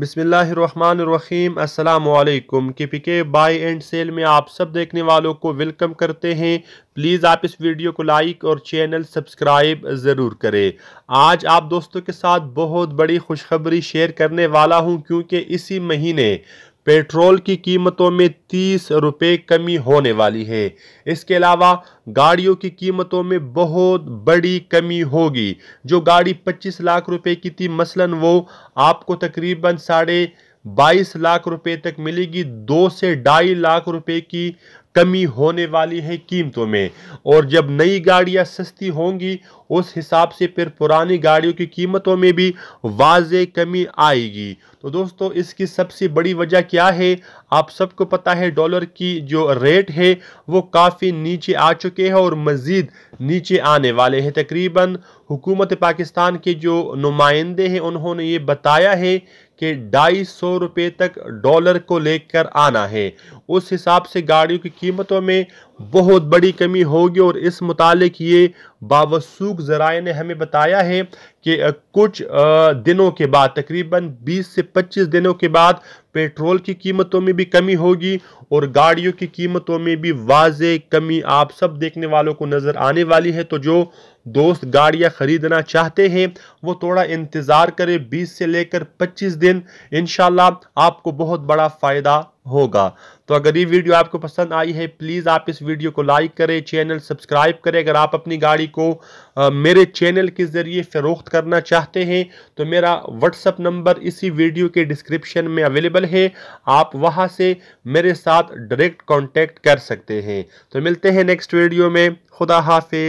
बिसमीम अल्लाम के पी के बाई एंड सेल में आप सब देखने वालों को वेलकम करते हैं प्लीज़ आप इस वीडियो को लाइक और चैनल सब्सक्राइब ज़रूर करें आज आप दोस्तों के साथ बहुत बड़ी खुशखबरी शेयर करने वाला हूं क्योंकि इसी महीने पेट्रोल की कीमतों में तीस रुपये कमी होने वाली है इसके अलावा गाड़ियों की कीमतों में बहुत बड़ी कमी होगी जो गाड़ी 25 लाख रुपए की थी मसलन वो आपको तकरीबन साढ़े 22 लाख रुपए तक मिलेगी दो से ढाई लाख रुपए की कमी होने वाली है कीमतों में और जब नई गाड़ियां सस्ती होंगी उस हिसाब से फिर पुरानी गाड़ियों की कीमतों में भी वाज कमी आएगी तो दोस्तों इसकी सबसे बड़ी वजह क्या है आप सबको पता है डॉलर की जो रेट है वो काफ़ी नीचे आ चुके हैं और मज़ीद नीचे आने वाले हैं तकरीबन हुकूमत पाकिस्तान के जो नुमाइंदे हैं उन्होंने ये बताया है कि ढाई सौ रुपये तक डॉलर को लेकर आना है उस हिसाब से गाड़ियों की कीमतों में बहुत बड़ी कमी होगी और इस मुतालिक ये बावसूक ज़राए ने हमें बताया है कि कुछ दिनों के बाद तकरीबन 20 से 25 दिनों के बाद पेट्रोल की कीमतों में भी कमी होगी और गाड़ियों की कीमतों में भी वाज कमी आप सब देखने वालों को नज़र आने वाली है तो जो दोस्त गाड़ियाँ ख़रीदना चाहते हैं वो थोड़ा इंतज़ार करें 20 से लेकर 25 दिन इन आपको बहुत बड़ा फ़ायदा होगा तो अगर ये वीडियो आपको पसंद आई है प्लीज़ आप इस वीडियो को लाइक करें चैनल सब्सक्राइब करें अगर आप अपनी गाड़ी को आ, मेरे चैनल के ज़रिए फ़रोख्त करना चाहते हैं तो मेरा व्हाट्सअप नंबर इसी वीडियो के डिस्क्रिप्शन में अवेलेबल है आप वहाँ से मेरे साथ डायरेक्ट कॉन्टेक्ट कर सकते हैं तो मिलते हैं नेक्स्ट वीडियो में खुदा हाफि